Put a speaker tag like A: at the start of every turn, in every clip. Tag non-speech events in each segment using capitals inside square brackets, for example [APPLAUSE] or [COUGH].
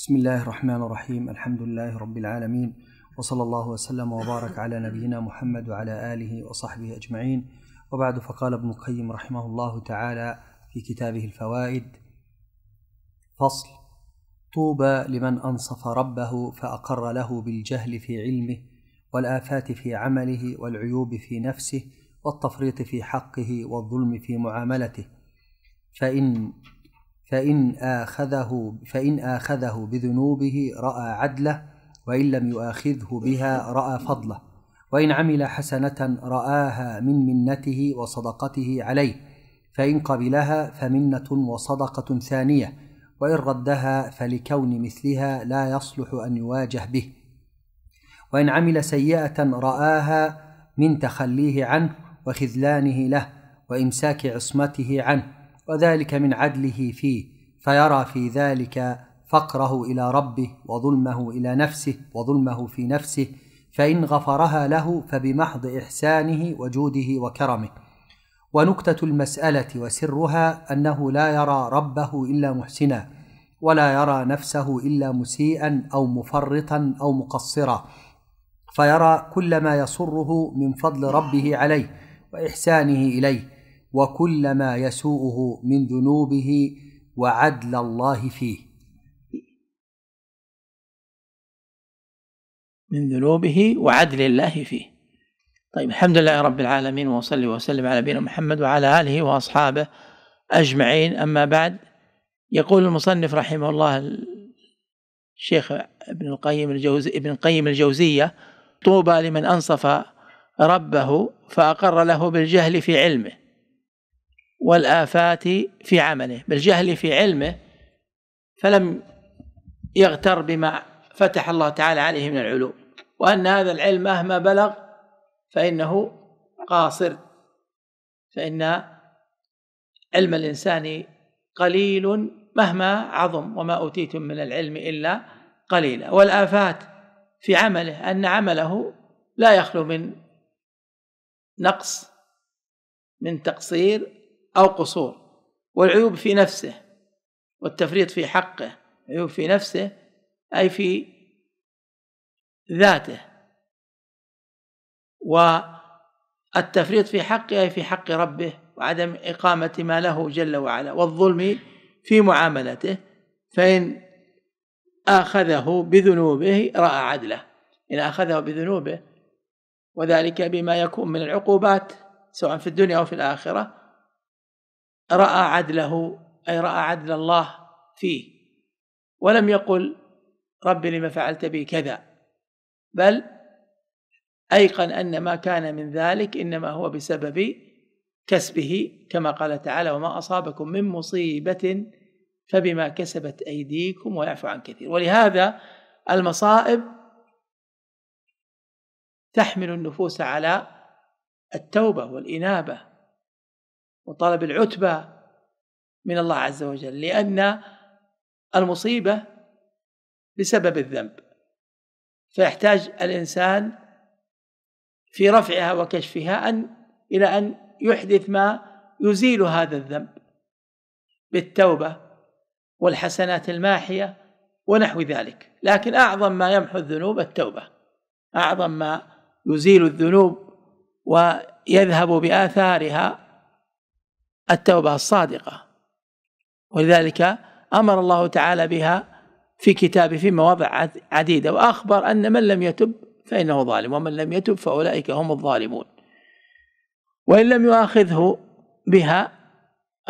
A: بسم الله الرحمن الرحيم الحمد لله رب العالمين وصلى الله وسلم وبارك على نبينا محمد وعلى آله وصحبه أجمعين وبعد فقال ابن القيم رحمه الله تعالى في كتابه الفوائد فصل طوبى لمن أنصف ربه فأقر له بالجهل في علمه والآفات في عمله والعيوب في نفسه والتفريط في حقه والظلم في معاملته فإن فإن آخذه فإن آخذه بذنوبه رأى عدله وإن لم يؤاخذه بها رأى فضله وإن عمل حسنة رآها من منته وصدقته عليه فإن قبلها فمنة وصدقة ثانية وإن ردها فلكون مثلها لا يصلح أن يواجه به وإن عمل سيئة رآها من تخليه عنه وخذلانه له وإمساك عصمته عنه وذلك من عدله فيه فيرى في ذلك فقره الى ربه وظلمه الى نفسه وظلمه في نفسه فان غفرها له فبمحض احسانه وجوده وكرمه ونكته المساله وسرها انه لا يرى ربه الا محسنا ولا يرى نفسه الا مسيئا او مفرطا او مقصرا فيرى كل ما يسره من فضل ربه عليه واحسانه اليه وكل ما يسوءه من ذنوبه وعدل الله فيه من ذنوبه
B: وعدل الله فيه طيب الحمد لله رب العالمين وصلي وسلم على نبينا محمد وعلى آله وأصحابه أجمعين أما بعد يقول المصنف رحمه الله الشيخ ابن القيم الجوزي ابن القيم الجوزية طوبى لمن أنصف ربه فأقر له بالجهل في علمه والآفات في عمله بالجهل في علمه فلم يغتر بما فتح الله تعالى عليه من العلوم وأن هذا العلم مهما بلغ فإنه قاصر فإن علم الإنسان قليل مهما عظم وما أوتيتم من العلم إلا قليلا والآفات في عمله أن عمله لا يخلو من نقص من تقصير أو قصور والعيوب في نفسه والتفريط في حقه عيوب في نفسه أي في ذاته والتفريط في حقه أي في حق ربه وعدم إقامة ما له جل وعلا والظلم في معاملته فإن آخذه بذنوبه رأى عدله إن أخذه بذنوبه وذلك بما يكون من العقوبات سواء في الدنيا أو في الآخرة راى عدله اي راى عدل الله فيه ولم يقل رب لما فعلت بي كذا بل ايقن ان ما كان من ذلك انما هو بسبب كسبه كما قال تعالى وما اصابكم من مصيبه فبما كسبت ايديكم ويعفو عن كثير ولهذا المصائب تحمل النفوس على التوبه والانابه وطلب العتبة من الله عز وجل لأن المصيبة بسبب الذنب فيحتاج الإنسان في رفعها وكشفها أن إلى أن يحدث ما يزيل هذا الذنب بالتوبة والحسنات الماحية ونحو ذلك لكن أعظم ما يمحو الذنوب التوبة أعظم ما يزيل الذنوب ويذهب بآثارها التوبة الصادقة ولذلك أمر الله تعالى بها في كتابه في مواضع عديدة وأخبر أن من لم يتب فإنه ظالم ومن لم يتب فأولئك هم الظالمون وإن لم يؤاخذه بها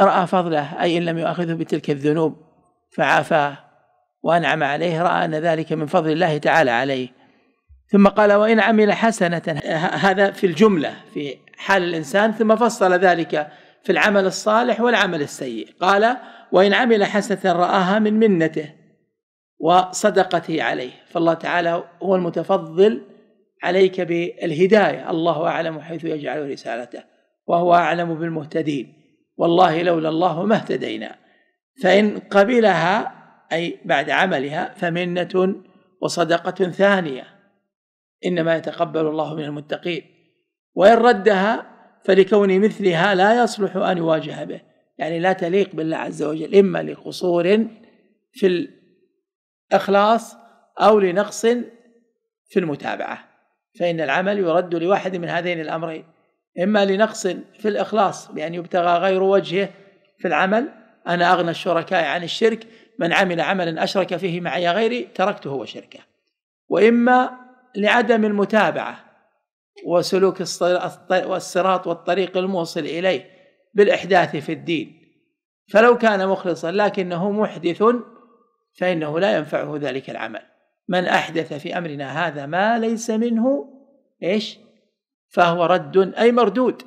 B: رأى فضله أي إن لم يؤاخذه بتلك الذنوب فعافاه وأنعم عليه رأى أن ذلك من فضل الله تعالى عليه ثم قال وإن عمل حسنة هذا في الجملة في حال الإنسان ثم فصل ذلك في العمل الصالح والعمل السيء قال وإن عمل حسنة رآها من منته وصدقته عليه فالله تعالى هو المتفضل عليك بالهداية الله أعلم حيث يجعل رسالته وهو أعلم بالمهتدين والله لولا الله ما اهتدينا فإن قبلها أي بعد عملها فمنة وصدقة ثانية إنما يتقبل الله من المتقين وإن ردها فلكون مثلها لا يصلح أن يواجه به يعني لا تليق بالله عز وجل إما لقصور في الإخلاص أو لنقص في المتابعة فإن العمل يرد لواحد من هذين الأمرين إما لنقص في الإخلاص بأن يبتغى غير وجهه في العمل أنا أغنى الشركاء عن الشرك من عمل عملا أشرك فيه معي غيري تركته وشركه وإما لعدم المتابعة وسلوك الصراط والطريق الموصل إليه بالإحداث في الدين فلو كان مخلصا لكنه محدث فإنه لا ينفعه ذلك العمل من أحدث في أمرنا هذا ما ليس منه إيش فهو رد أي مردود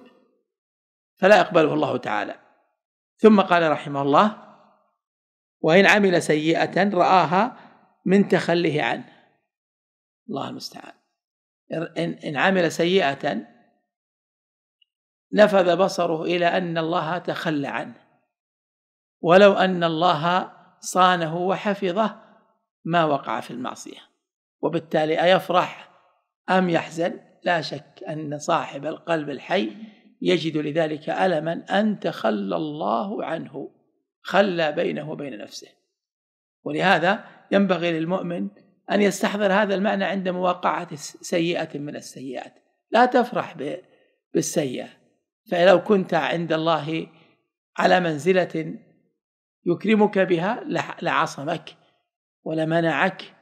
B: فلا يقبله الله تعالى ثم قال رحمه الله وإن عمل سيئة رآها من تخله عنه الله المستعان إن عمل سيئة نفذ بصره إلى أن الله تخلى عنه ولو أن الله صانه وحفظه ما وقع في المعصية وبالتالي أيفرح أم يحزن لا شك أن صاحب القلب الحي يجد لذلك ألما أن تخلى الله عنه خلى بينه وبين نفسه ولهذا ينبغي للمؤمن أن يستحضر هذا المعنى عند مواقعة سيئة من السيئات لا تفرح بالسيئة فلو كنت عند الله على منزلة يكرمك بها لعصمك ولمنعك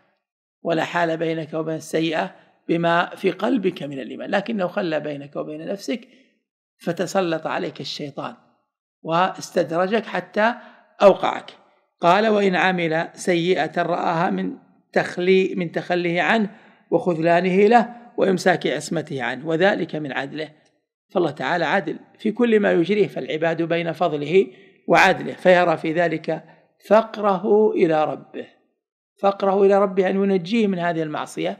B: ولا حال بينك وبين السيئة بما في قلبك من الإيمان لكنه خلى بينك وبين نفسك فتسلط عليك الشيطان واستدرجك حتى أوقعك قال وإن عمل سيئة رآها من تخلي من تخليه عنه وخذلانه له وإمساك عصمته عنه وذلك من عدله فالله تعالى عدل في كل ما يجريه فالعباد بين فضله وعدله فيرى في ذلك فقره إلى ربه فقره إلى ربه أن يعني ينجيه من هذه المعصية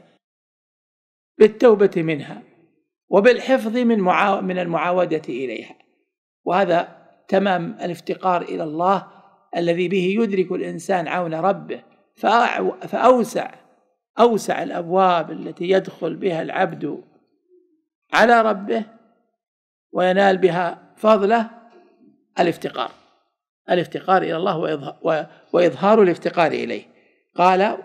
B: بالتوبة منها وبالحفظ من من المعاودة إليها وهذا تمام الافتقار إلى الله الذي به يدرك الإنسان عون ربه فأوسع أوسع الأبواب التي يدخل بها العبد على ربه وينال بها فضله الافتقار الافتقار إلى الله وإظهار الافتقار إليه قال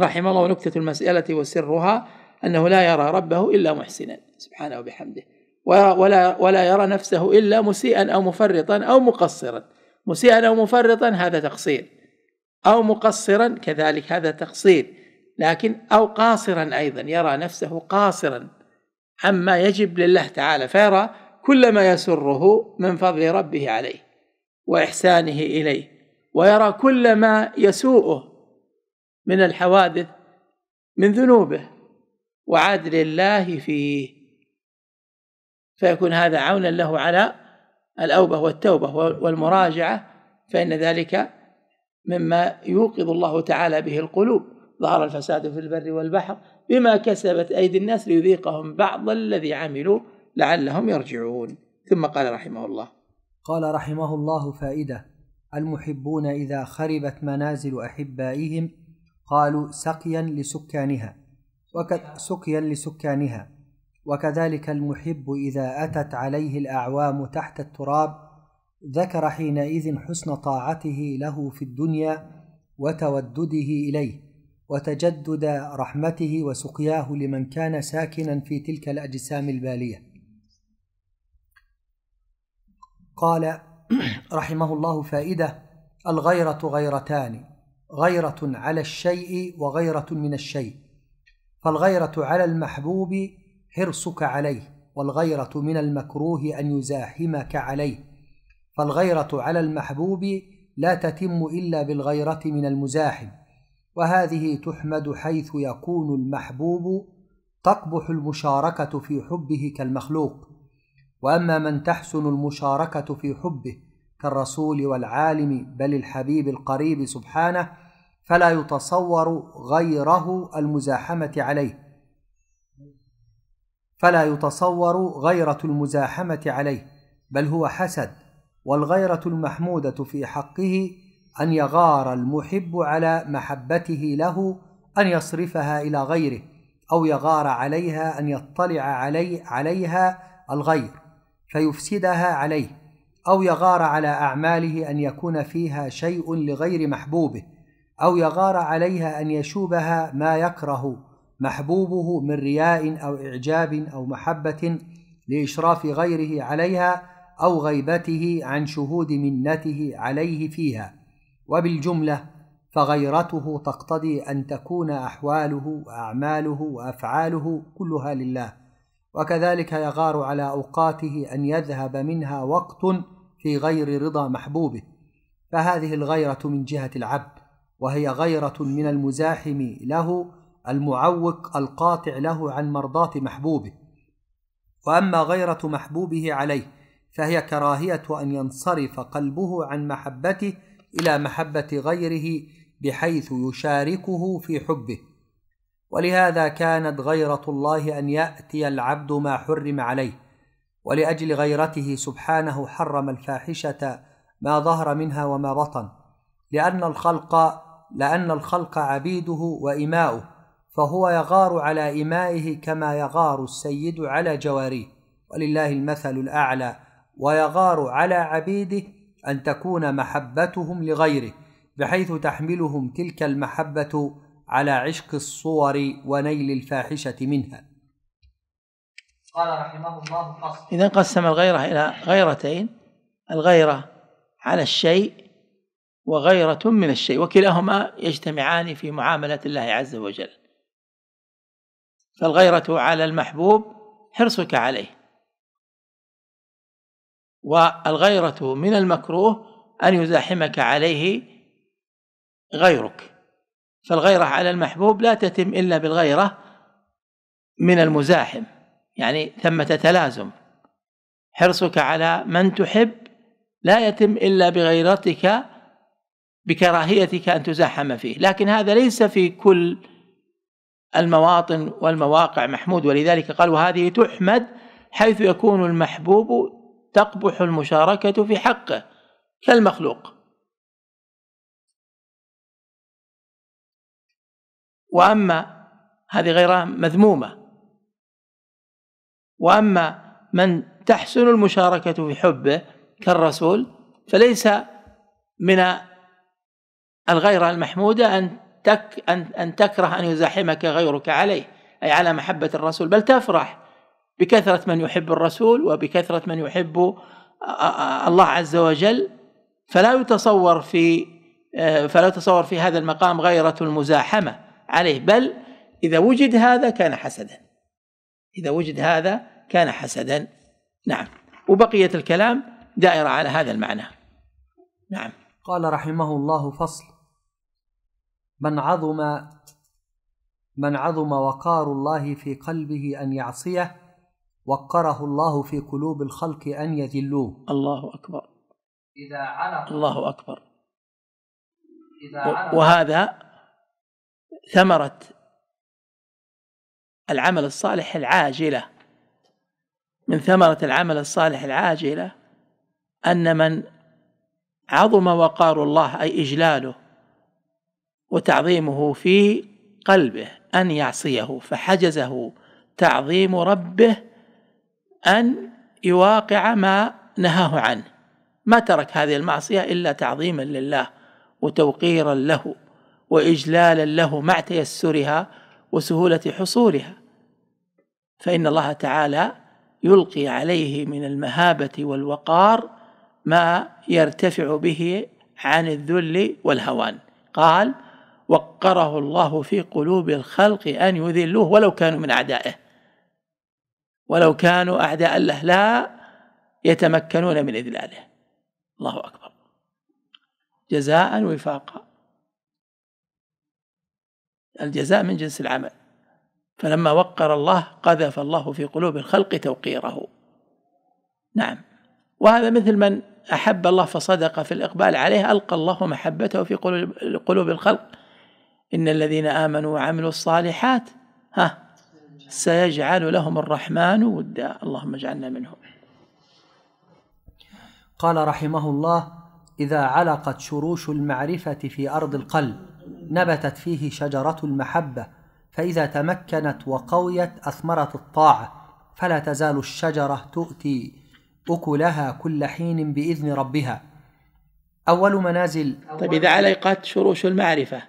B: رحمه الله نكتة المسألة وسرها أنه لا يرى ربه إلا محسنا سبحانه وبحمده ولا, ولا يرى نفسه إلا مسيئا أو مفرطا أو مقصرا مسيئا أو مفرطا هذا تقصير أو مقصرا كذلك هذا تقصير لكن أو قاصرا أيضا يرى نفسه قاصرا عما يجب لله تعالى فيرى كل ما يسره من فضل ربه عليه وإحسانه إليه ويرى كل ما يسوءه من الحوادث من ذنوبه وعدل الله فيه فيكون هذا عونا له على الأوبة والتوبة والمراجعة فإن ذلك مما يوقظ الله تعالى به القلوب ظهر الفساد في البر والبحر بما كسبت أيدي الناس ليذيقهم بعض الذي عملوا لعلهم يرجعون ثم قال رحمه الله
A: قال رحمه الله فائدة المحبون إذا خربت منازل أحبائهم قالوا سقيا لسكانها وكد سقيا لسكانها وكذلك المحب إذا أتت عليه الأعوام تحت التراب ذكر حينئذ حسن طاعته له في الدنيا وتودده اليه وتجدد رحمته وسقياه لمن كان ساكنا في تلك الاجسام الباليه قال [CLEARS THROAT] رحمه الله فائده الغيره غيرتان غيره على الشيء وغيره من الشيء فالغيره على المحبوب حرصك عليه والغيره من المكروه ان يزاحمك عليه فالغيرة على المحبوب لا تتم إلا بالغيرة من المزاحم وهذه تحمد حيث يكون المحبوب تقبح المشاركة في حبه كالمخلوق وأما من تحسن المشاركة في حبه كالرسول والعالم بل الحبيب القريب سبحانه فلا يتصور غيره المزاحمة عليه فلا يتصور غيرة المزاحمة عليه بل هو حسد والغيرة المحمودة في حقه أن يغار المحب على محبته له أن يصرفها إلى غيره أو يغار عليها أن يطلع علي عليها الغير فيفسدها عليه أو يغار على أعماله أن يكون فيها شيء لغير محبوبه أو يغار عليها أن يشوبها ما يكره محبوبه من رياء أو إعجاب أو محبة لإشراف غيره عليها أو غيبته عن شهود منته عليه فيها وبالجملة فغيرته تقتضي أن تكون أحواله وأعماله وأفعاله كلها لله وكذلك يغار على أوقاته أن يذهب منها وقت في غير رضا محبوبه فهذه الغيرة من جهة العبد وهي غيرة من المزاحم له المعوق القاطع له عن مرضاة محبوبه وأما غيرة محبوبه عليه فهي كراهية أن ينصرف قلبه عن محبته إلى محبة غيره بحيث يشاركه في حبه ولهذا كانت غيرة الله أن يأتي العبد ما حرم عليه ولأجل غيرته سبحانه حرم الفاحشة ما ظهر منها وما بطن لأن الخلق لأن الخلق عبيده وإماؤه فهو يغار على إمائه كما يغار السيد على جواريه ولله المثل الأعلى ويغار على عبيده ان تكون محبتهم لغيره بحيث تحملهم تلك المحبه على عشق الصور ونيل الفاحشه منها قال رحمه الله اذا قسم الغيره الى غيرتين
B: الغيره على الشيء وغيره من الشيء وكلاهما يجتمعان في معامله الله عز وجل فالغيره على المحبوب حرصك عليه والغيرة من المكروه أن يزاحمك عليه غيرك فالغيرة على المحبوب لا تتم إلا بالغيرة من المزاحم يعني ثمة تلازم حرصك على من تحب لا يتم إلا بغيرتك بكراهيتك أن تزاحم فيه لكن هذا ليس في كل المواطن والمواقع محمود ولذلك قال وهذه تحمد حيث يكون المحبوب تقبح المشاركة في
A: حقه كالمخلوق وأما هذه غير مذمومة
B: وأما من تحسن المشاركة في حبه كالرسول فليس من الغيرة المحمودة أن تك أن أن تكره أن يزاحمك غيرك عليه أي على محبة الرسول بل تفرح بكثرة من يحب الرسول وبكثرة من يحب الله عز وجل فلا يتصور في آه، فلا يتصور في هذا المقام غيرة المزاحمة عليه بل إذا وجد هذا كان حسدا إذا وجد هذا كان حسدا نعم وبقية الكلام دائرة على هذا المعنى
A: نعم قال رحمه الله فصل من عظم من عظم وقار الله في قلبه أن يعصيه وقره الله في قلوب الخلق أن يذلوه الله أكبر إذا علق الله أكبر إذا علق وهذا
B: ثمرة العمل الصالح العاجلة من ثمرة العمل الصالح العاجلة أن من عظم وقار الله أي إجلاله وتعظيمه في قلبه أن يعصيه فحجزه تعظيم ربه أن يواقع ما نهاه عنه ما ترك هذه المعصية إلا تعظيما لله وتوقيرا له وإجلالا له مع تيسرها وسهولة حصولها فإن الله تعالى يلقي عليه من المهابة والوقار ما يرتفع به عن الذل والهوان قال وقره الله في قلوب الخلق أن يذلوه ولو كانوا من أعدائه ولو كانوا أعداء له لا يتمكنون من إذلاله الله أكبر جزاء وفاقا الجزاء من جنس العمل فلما وقر الله قذف الله في قلوب الخلق توقيره نعم وهذا مثل من أحب الله فصدق في الإقبال عليه ألقى الله محبته في قلوب الخلق إن الذين آمنوا وعملوا الصالحات ها سيجعل لهم
A: الرحمن ودا اللهم اجعلنا منهم قال رحمه الله اذا علقت شروش المعرفه في ارض القلب نبتت فيه شجره المحبه فاذا تمكنت وقويت اثمرت الطاعه فلا تزال الشجره تؤتي اكلها كل حين باذن ربها اول منازل طيب اذا علقت شروش المعرفه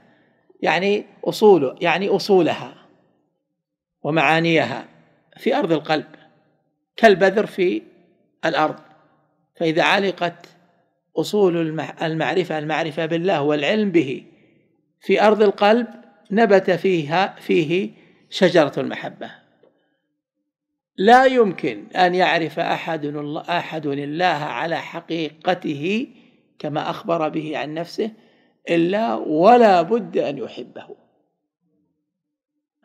B: يعني اصوله يعني اصولها ومعانيها في أرض القلب كالبذر في الأرض فإذا علقت أصول المعرفة المعرفة بالله والعلم به في أرض القلب نبت فيها فيه شجرة المحبة لا يمكن أن يعرف أحد أحد الله على حقيقته كما أخبر به عن نفسه إلا ولا بد أن يحبه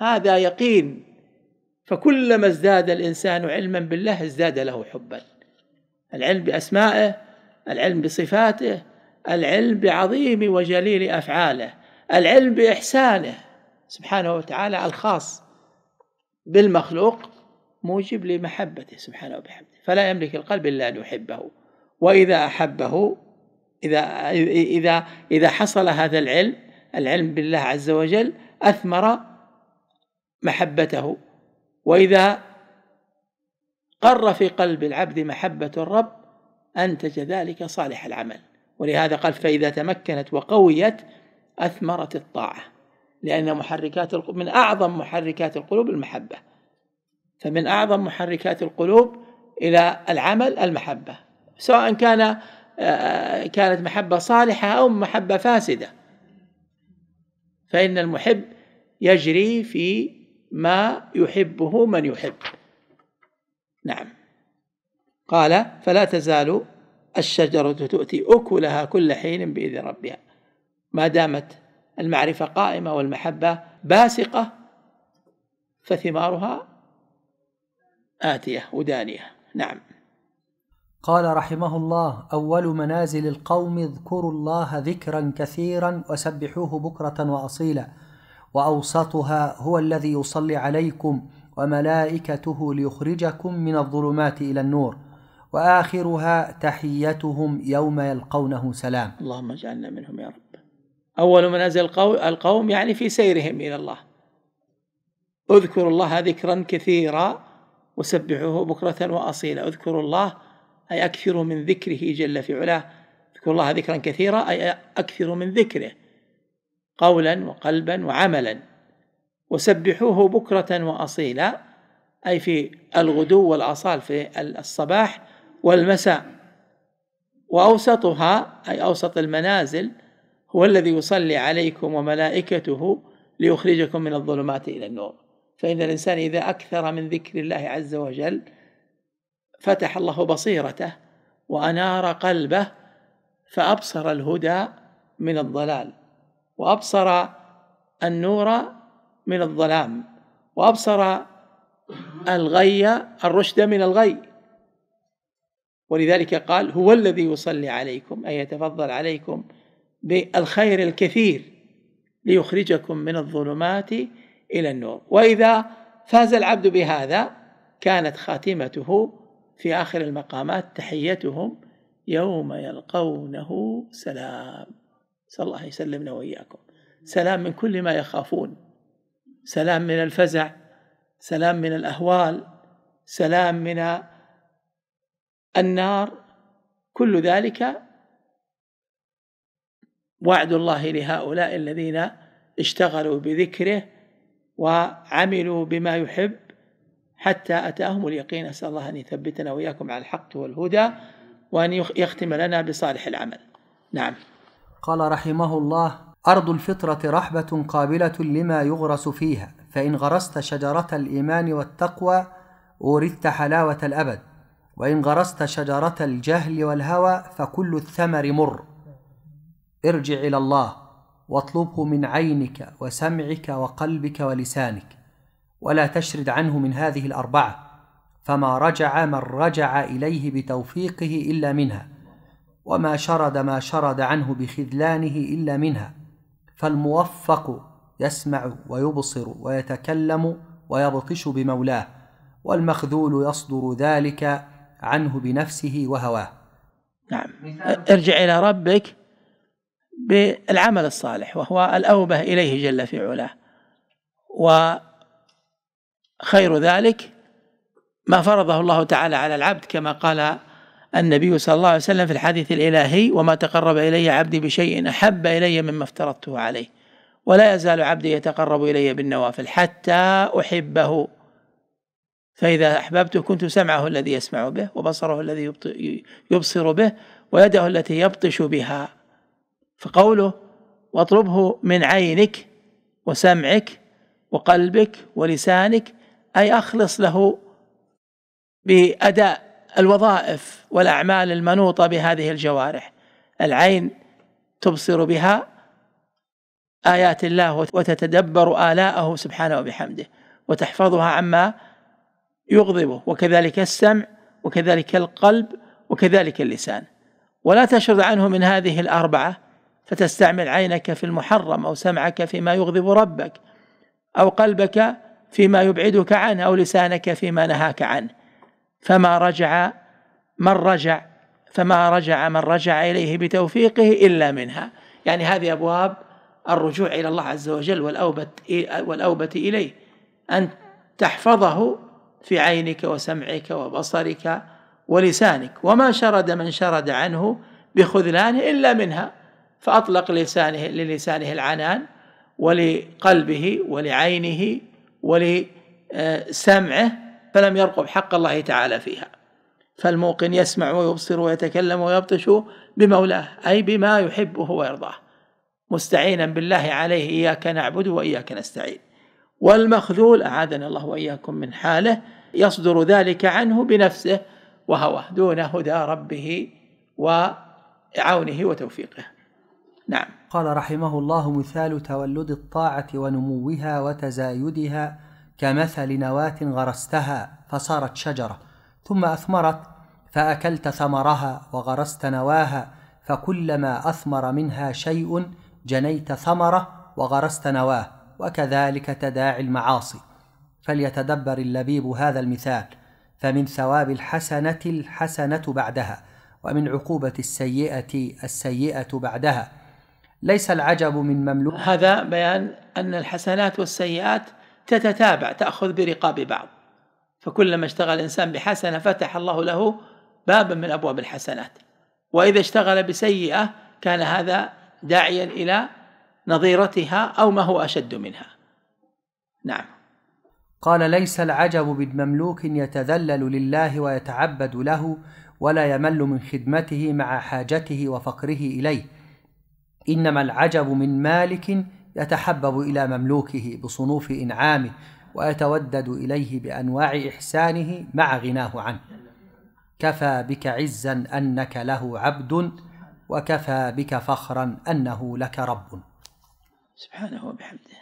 B: هذا يقين فكلما ازداد الانسان علما بالله ازداد له حبا العلم باسمائه العلم بصفاته العلم بعظيم وجليل افعاله العلم باحسانه سبحانه وتعالى الخاص بالمخلوق موجب لمحبته سبحانه وبحمده فلا يملك القلب الا ان يحبه واذا احبه اذا اذا اذا حصل هذا العلم العلم بالله عز وجل اثمر محبته واذا قر في قلب العبد محبه الرب انتج ذلك صالح العمل ولهذا قال فاذا تمكنت وقويت اثمرت الطاعه لان محركات القلوب من اعظم محركات القلوب المحبه فمن اعظم محركات القلوب الى العمل المحبه سواء كان آه، كانت محبه صالحه او محبه فاسده فان المحب يجري في ما يحبه من يحب نعم قال فلا تزال الشجرة تؤتي أكلها كل حين بإذن ربها ما دامت المعرفة قائمة والمحبة باسقة فثمارها آتية ودانية
A: نعم قال رحمه الله أول منازل القوم اذكروا الله ذكرا كثيرا وسبحوه بكرة وأصيلا واوسطها هو الذي يصلي عليكم وملائكته ليخرجكم من الظلمات الى النور واخرها تحيتهم يوم يلقونه سلام اللهم اجعلنا منهم يا رب
B: اول منازل القوم يعني في سيرهم الى الله اذكروا الله ذكرا كثيرا وسبحوه بكرة وأصيلا اذكروا الله أي أكثروا من ذكره جل في علاه اذكروا الله ذكرا كثيرا أي أكثروا من ذكره قولا وقلبا وعملا وسبحوه بكرة وأصيلا أي في الغدو والأصال في الصباح والمساء وأوسطها أي أوسط المنازل هو الذي يصلي عليكم وملائكته ليخرجكم من الظلمات إلى النور فإن الإنسان إذا أكثر من ذكر الله عز وجل فتح الله بصيرته وأنار قلبه فأبصر الهدى من الضلال وأبصر النور من الظلام وأبصر الغي الرشد من الغي ولذلك قال هو الذي يصلي عليكم أي يتفضل عليكم بالخير الكثير ليخرجكم من الظلمات إلى النور وإذا فاز العبد بهذا كانت خاتمته في آخر المقامات تحيتهم يوم يلقونه سلام نسأل الله يسلمنا وإياكم سلام من كل ما يخافون سلام من الفزع سلام من الأهوال سلام من النار كل ذلك وعد الله لهؤلاء الذين اشتغلوا بذكره وعملوا بما يحب حتى أتاهم اليقين أسأل الله أن يثبتنا وإياكم على الحق والهدى وأن يختم لنا
A: بصالح العمل نعم قال رحمه الله أرض الفطرة رحبة قابلة لما يغرس فيها فإن غرست شجرة الإيمان والتقوى اورثت حلاوة الأبد وإن غرست شجرة الجهل والهوى فكل الثمر مر ارجع إلى الله واطلبه من عينك وسمعك وقلبك ولسانك ولا تشرد عنه من هذه الأربعة فما رجع من رجع إليه بتوفيقه إلا منها وما شرد ما شرد عنه بخذلانه إلا منها فالموفق يسمع ويبصر ويتكلم ويبطش بمولاه والمخذول يصدر ذلك عنه بنفسه وهواه نعم ارجع إلى ربك بالعمل الصالح وهو الأوبة إليه
B: جل في علاه وخير ذلك ما فرضه الله تعالى على العبد كما قال النبي صلى الله عليه وسلم في الحديث الإلهي وما تقرب إلي عبدي بشيء أحب إلي مما افترضته عليه ولا يزال عبدي يتقرب إلي بالنوافل حتى أحبه فإذا أحببته كنت سمعه الذي يسمع به وبصره الذي يبصر به ويده التي يبطش بها فقوله واطلبه من عينك وسمعك وقلبك ولسانك أي أخلص له بأداء الوظائف والاعمال المنوطه بهذه الجوارح العين تبصر بها ايات الله وتتدبر الاءه سبحانه وبحمده وتحفظها عما يغضبه وكذلك السمع وكذلك القلب وكذلك اللسان ولا تشرد عنه من هذه الاربعه فتستعمل عينك في المحرم او سمعك فيما يغضب ربك او قلبك فيما يبعدك عنه او لسانك فيما نهاك عنه فما رجع من رجع فما رجع من رجع إليه بتوفيقه إلا منها يعني هذه أبواب الرجوع إلى الله عز وجل والأوبة, والأوبة إليه أن تحفظه في عينك وسمعك وبصرك ولسانك وما شرد من شرد عنه بخذلانه إلا منها فأطلق لسانه للسانه العنان ولقلبه ولعينه ولسمعه فلم يرقب حق الله تعالى فيها فالموقن يسمع ويبصر ويتكلم ويبطش بمولاه أي بما يحبه ويرضاه مستعينا بالله عليه إياك نعبد وإياك نستعين والمخذول أعاذنا الله وإياكم من حاله يصدر ذلك عنه بنفسه وهواه دون هدى ربه وعونه وتوفيقه
A: نعم قال رحمه الله مثال تولد الطاعة ونموها وتزايدها كمثل نواة غرستها فصارت شجرة ثم أثمرت فأكلت ثمرها وغرست نواها فكلما أثمر منها شيء جنيت ثمره وغرست نواه وكذلك تداعي المعاصي فليتدبر اللبيب هذا المثال فمن ثواب الحسنة الحسنة بعدها ومن عقوبة السيئة السيئة بعدها ليس العجب من مملوك هذا بيان
B: أن الحسنات والسيئات تتتابع تأخذ برقاب بعض فكلما اشتغل الإنسان بحسنة فتح الله له بابا من أبواب الحسنات وإذا اشتغل بسيئة كان هذا داعيا إلى نظيرتها أو ما هو أشد منها
A: نعم قال ليس العجب بمملوك يتذلل لله ويتعبد له ولا يمل من خدمته مع حاجته وفقره إليه إنما العجب من مالك يتحبب الى مملوكه بصنوف انعامه ويتودد اليه بانواع احسانه مع غناه عنه كفى بك عزا انك له عبد وكفى بك فخرا انه لك رب
B: سبحانه وبحمده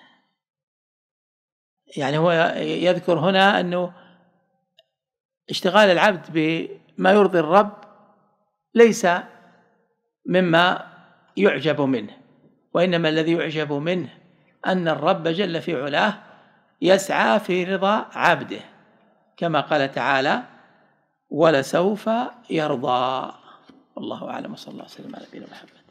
A: يعني هو يذكر هنا انه
B: اشتغال العبد بما يرضي الرب ليس مما يعجب منه وإنما الذي يعجب منه أن الرب جل في علاه يسعى في رضا عبده كما قال تعالى ولسوف يرضى والله أعلم وصلى الله وسلم على نبينا محمد